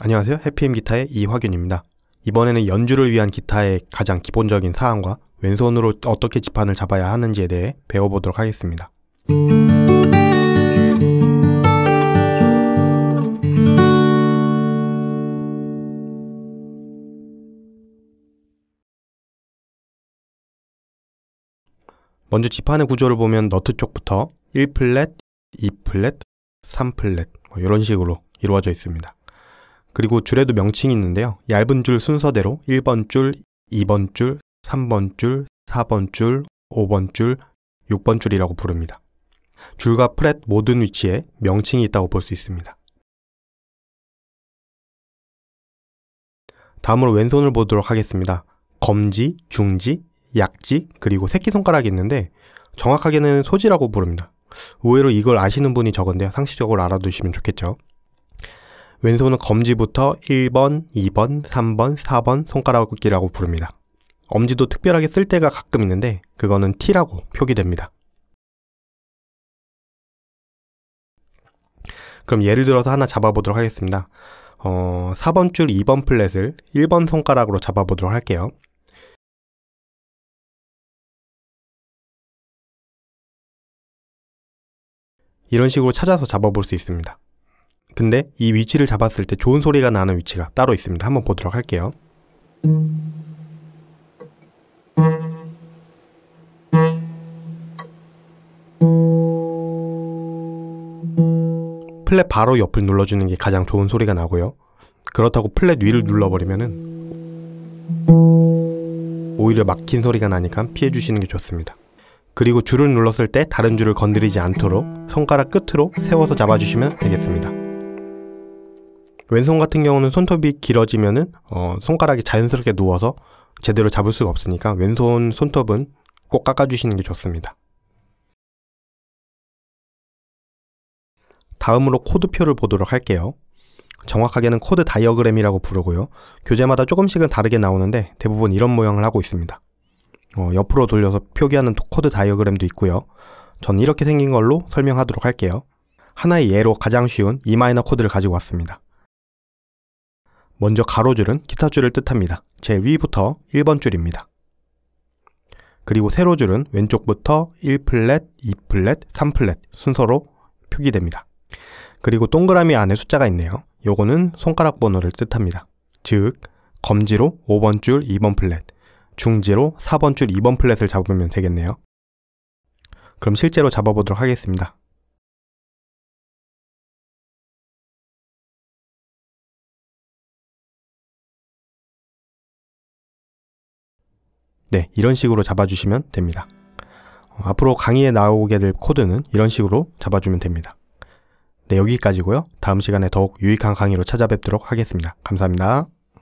안녕하세요. 해피엠 기타의 이화균입니다. 이번에는 연주를 위한 기타의 가장 기본적인 사항과 왼손으로 어떻게 지판을 잡아야 하는지에 대해 배워보도록 하겠습니다. 먼저 지판의 구조를 보면 너트 쪽부터 1플랫, 2플랫, 3플랫 뭐 이런 식으로 이루어져 있습니다. 그리고 줄에도 명칭이 있는데요. 얇은 줄 순서대로 1번 줄, 2번 줄, 3번 줄, 4번 줄, 5번 줄, 6번 줄이라고 부릅니다. 줄과 프렛 모든 위치에 명칭이 있다고 볼 수 있습니다. 다음으로 왼손을 보도록 하겠습니다. 검지, 중지, 약지, 그리고 새끼손가락이 있는데 정확하게는 소지라고 부릅니다. 의외로 이걸 아시는 분이 적은데요. 상식적으로 알아두시면 좋겠죠. 왼손은 검지부터 1번, 2번, 3번, 4번 손가락기라고 부릅니다. 엄지도 특별하게 쓸 때가 가끔 있는데 그거는 T라고 표기됩니다. 그럼 예를 들어서 하나 잡아보도록 하겠습니다. 어, 4번 줄 2번 플랫을 1번 손가락으로 잡아보도록 할게요. 이런 식으로 찾아서 잡아볼 수 있습니다. 근데 이 위치를 잡았을 때 좋은 소리가 나는 위치가 따로 있습니다. 한번 보도록 할게요. 플랫 바로 옆을 눌러주는 게 가장 좋은 소리가 나고요. 그렇다고 플랫 위를 눌러버리면은 오히려 막힌 소리가 나니까 피해주시는 게 좋습니다. 그리고 줄을 눌렀을 때 다른 줄을 건드리지 않도록 손가락 끝으로 세워서 잡아주시면 되겠습니다. 왼손 같은 경우는 손톱이 길어지면은 어, 손가락이 자연스럽게 누워서 제대로 잡을 수가 없으니까 왼손 손톱은 꼭 깎아주시는 게 좋습니다. 다음으로 코드표를 보도록 할게요. 정확하게는 코드 다이어그램이라고 부르고요. 교재마다 조금씩은 다르게 나오는데 대부분 이런 모양을 하고 있습니다. 어, 옆으로 돌려서 표기하는 코드 다이어그램도 있고요. 전 이렇게 생긴 걸로 설명하도록 할게요. 하나의 예로 가장 쉬운 E마이너 코드를 가지고 왔습니다. 먼저 가로줄은 기타 줄을 뜻합니다. 제 위부터 1번 줄입니다. 그리고 세로줄은 왼쪽부터 1플랫, 2플랫, 3플랫 순서로 표기됩니다. 그리고 동그라미 안에 숫자가 있네요. 요거는 손가락 번호를 뜻합니다. 즉, 검지로 5번 줄 2번 플랫, 중지로 4번 줄 2번 플랫을 잡으면 되겠네요. 그럼 실제로 잡아보도록 하겠습니다. 네, 이런 식으로 잡아주시면 됩니다. 어, 앞으로 강의에 나오게 될 코드는 이런 식으로 잡아주면 됩니다. 네, 여기까지고요. 다음 시간에 더욱 유익한 강의로 찾아뵙도록 하겠습니다. 감사합니다.